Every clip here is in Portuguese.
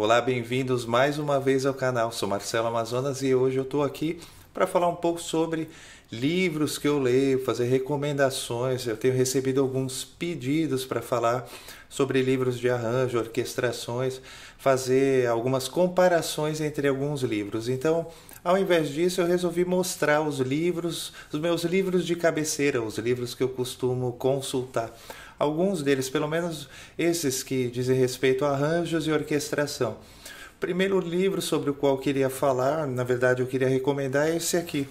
Olá, bem-vindos mais uma vez ao canal. Sou Marcelo Amazonas e hoje eu estou aqui para falar um pouco sobre livros que eu leio, fazer recomendações. Eu tenho recebido alguns pedidos para falar sobre livros de arranjo, orquestrações, fazer algumas comparações entre alguns livros. Então, ao invés disso, eu resolvi mostrar os livros, os meus livros de cabeceira, os livros que eu costumo consultar alguns deles, pelo menos esses que dizem respeito a arranjos e orquestração. O primeiro livro sobre o qual eu queria falar, na verdade eu queria recomendar, é esse aqui.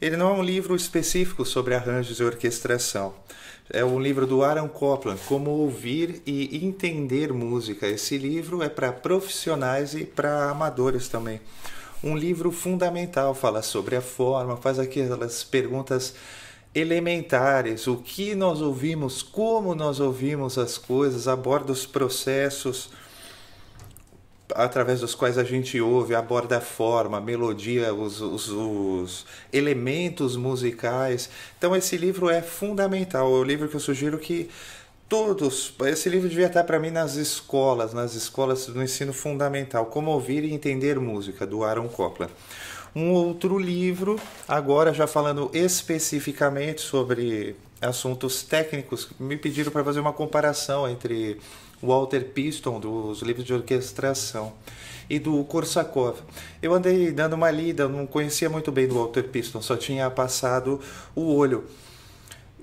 Ele não é um livro específico sobre arranjos e orquestração. É um livro do Aaron Copland, Como Ouvir e Entender Música. Esse livro é para profissionais e para amadores também. Um livro fundamental, fala sobre a forma, faz aquelas perguntas elementares, o que nós ouvimos, como nós ouvimos as coisas, aborda os processos através dos quais a gente ouve, aborda a forma, a melodia, os, os, os elementos musicais. Então esse livro é fundamental, é o livro que eu sugiro que todos, esse livro devia estar para mim nas escolas, nas escolas do ensino fundamental, como ouvir e entender música, do Aaron Copland. Um outro livro, agora já falando especificamente sobre assuntos técnicos, me pediram para fazer uma comparação entre Walter Piston, dos livros de orquestração, e do Korsakov. Eu andei dando uma lida, não conhecia muito bem do Walter Piston, só tinha passado o olho.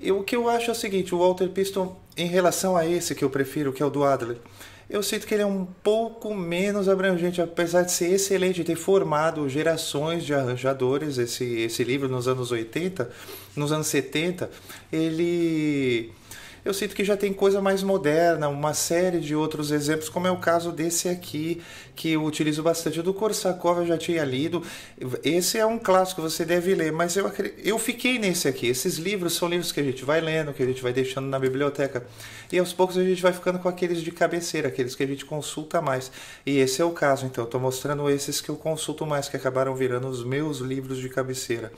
E o que eu acho é o seguinte, o Walter Piston, em relação a esse que eu prefiro, que é o do Adler, eu sinto que ele é um pouco menos abrangente, apesar de ser excelente, ter formado gerações de arranjadores, esse, esse livro nos anos 80, nos anos 70, ele eu sinto que já tem coisa mais moderna, uma série de outros exemplos, como é o caso desse aqui, que eu utilizo bastante. do Korsakov eu já tinha lido, esse é um clássico, você deve ler, mas eu, eu fiquei nesse aqui. Esses livros são livros que a gente vai lendo, que a gente vai deixando na biblioteca, e aos poucos a gente vai ficando com aqueles de cabeceira, aqueles que a gente consulta mais. E esse é o caso, então, eu estou mostrando esses que eu consulto mais, que acabaram virando os meus livros de cabeceira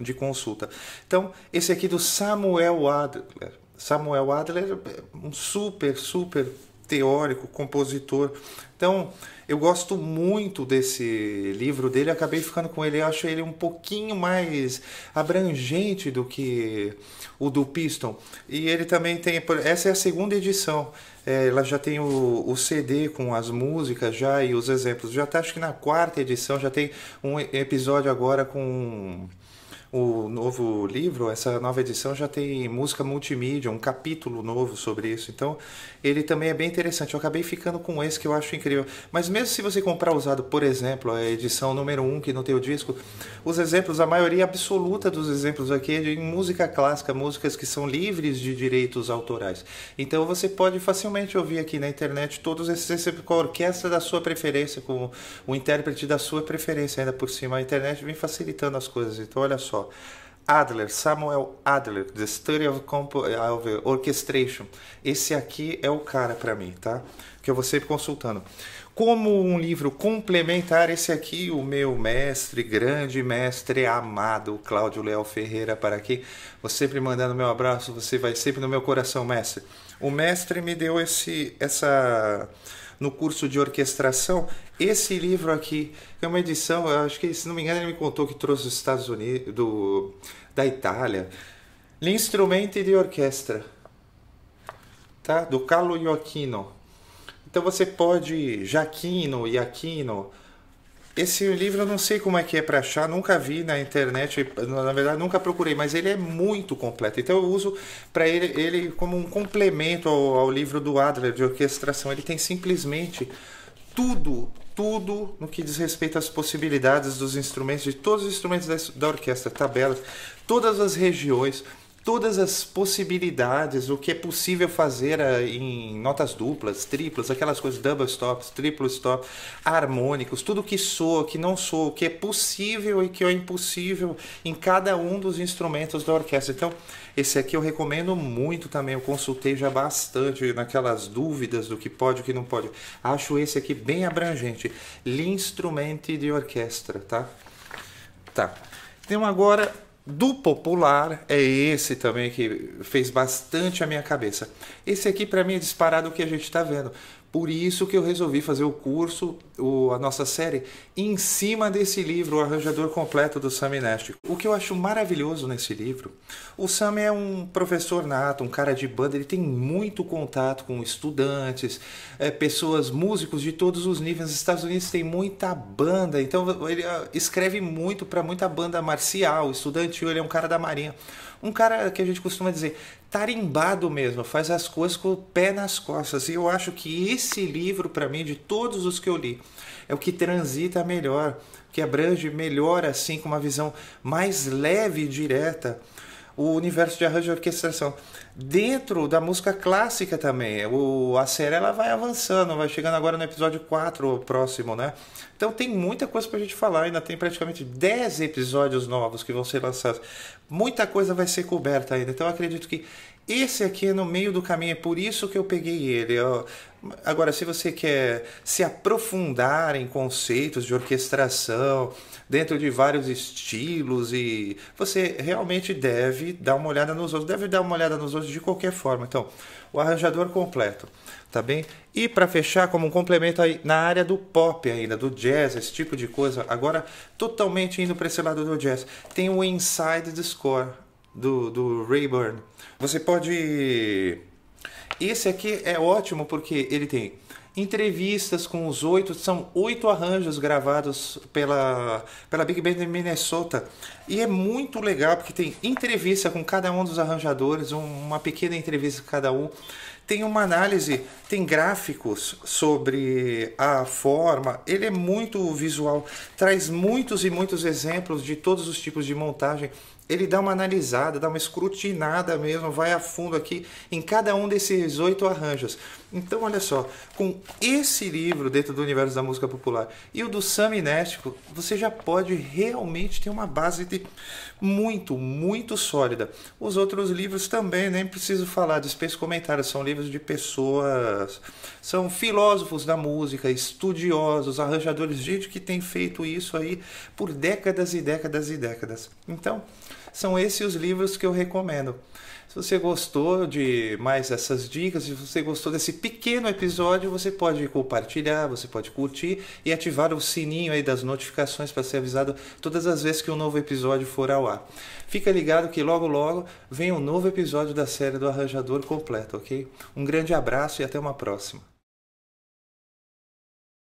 de consulta. Então, esse aqui do Samuel Adler Samuel Adler, um super, super teórico, compositor. Então, eu gosto muito desse livro dele, acabei ficando com ele, eu acho ele um pouquinho mais abrangente do que o do Piston. E ele também tem, essa é a segunda edição, é, ela já tem o, o, CD com as músicas já e os exemplos. Já está, acho que na quarta edição, já tem um episódio agora com o novo livro, essa nova edição já tem música multimídia, um capítulo novo sobre isso. Então, ele também é bem interessante. Eu acabei ficando com esse que eu acho incrível. Mas mesmo se você comprar usado, por exemplo, a edição número 1 um, que não tem o disco, os exemplos, a maioria absoluta dos exemplos aqui é de música clássica, músicas que são livres de direitos autorais. Então, você pode facilmente ouvir aqui na internet todos esses, exemplos com a orquestra da sua preferência, com o intérprete da sua preferência ainda por cima. A internet vem facilitando as coisas. Então, olha só. Adler, Samuel Adler, The Study of, Compo ah, of Orchestration. Esse aqui é o cara para mim, tá? Que eu vou sempre consultando. Como um livro complementar, esse aqui, o meu mestre, grande mestre amado, Cláudio Leal Ferreira, para aqui. Você sempre mandando meu abraço, você vai sempre no meu coração, mestre. O mestre me deu esse, essa no curso de orquestração, esse livro aqui, é uma edição, acho que, se não me engano, ele me contou que trouxe dos Estados Unidos, do, da Itália, L'instrumento de orquestra, tá? do Carlo Iocchino. Então você pode, Jaquino, Iaquino, esse livro eu não sei como é que é para achar, nunca vi na internet, na verdade nunca procurei, mas ele é muito completo. Então eu uso para ele, ele como um complemento ao, ao livro do Adler de orquestração. Ele tem simplesmente tudo, tudo no que diz respeito às possibilidades dos instrumentos, de todos os instrumentos da orquestra, tabelas, todas as regiões, todas as possibilidades, o que é possível fazer eh, em notas duplas, triplas, aquelas coisas, double stops, triplo stop, harmônicos, tudo que soa, que não soa, o que é possível e que é impossível em cada um dos instrumentos da orquestra. Então, esse aqui eu recomendo muito também, eu consultei já bastante naquelas dúvidas do que pode, o que não pode. Acho esse aqui bem abrangente, L'instrumento de orquestra, tá? Tá. Então agora do popular é esse também que fez bastante a minha cabeça. Esse aqui para mim é disparado o que a gente está vendo. Por isso que eu resolvi fazer o curso, o, a nossa série, em cima desse livro, O Arranjador Completo do Sam Nest. O que eu acho maravilhoso nesse livro, o Sam é um professor nato, um cara de banda, ele tem muito contato com estudantes, é, pessoas, músicos de todos os níveis. Nos Estados Unidos tem muita banda, então ele ah, escreve muito para muita banda marcial, estudantil, ele é um cara da marinha. Um cara que a gente costuma dizer, tarimbado mesmo, faz as coisas com o pé nas costas. E eu acho que esse livro, para mim, de todos os que eu li, é o que transita melhor, que abrange melhor, assim, com uma visão mais leve e direta o universo de arranjo e orquestração. Dentro da música clássica também, o, a série ela vai avançando, vai chegando agora no episódio 4 próximo, né? Então tem muita coisa pra gente falar, ainda tem praticamente 10 episódios novos que vão ser lançados. Muita coisa vai ser coberta ainda. Então acredito que esse aqui é no meio do caminho, é por isso que eu peguei ele. Eu... Agora, se você quer se aprofundar em conceitos de orquestração dentro de vários estilos e você realmente deve dar uma olhada nos outros, deve dar uma olhada nos outros de qualquer forma. Então, o arranjador completo, tá bem? E para fechar, como um complemento aí na área do pop ainda, do jazz, esse tipo de coisa, agora totalmente indo para esse lado do jazz, tem o inside the score do, do Rayburn. Você pode. Esse aqui é ótimo porque ele tem entrevistas com os oito, são oito arranjos gravados pela, pela Big Band de Minnesota. E é muito legal porque tem entrevista com cada um dos arranjadores, um, uma pequena entrevista com cada um tem uma análise, tem gráficos sobre a forma, ele é muito visual, traz muitos e muitos exemplos de todos os tipos de montagem. Ele dá uma analisada, dá uma escrutinada mesmo, vai a fundo aqui em cada um desses oito arranjos. Então, olha só, com esse livro dentro do universo da música popular e o do Sam Inéstico, você já pode realmente ter uma base de muito, muito sólida. Os outros livros também, nem preciso falar, dispenso comentários, são livros de pessoas. São filósofos da música, estudiosos, arranjadores, gente que tem feito isso aí por décadas e décadas e décadas. Então, são esses os livros que eu recomendo. Se você gostou de mais essas dicas, se você gostou desse pequeno episódio, você pode compartilhar, você pode curtir e ativar o sininho aí das notificações para ser avisado todas as vezes que um novo episódio for ao ar. Fica ligado que logo logo vem um novo episódio da série do Arranjador Completo, ok? Um grande abraço e até uma próxima.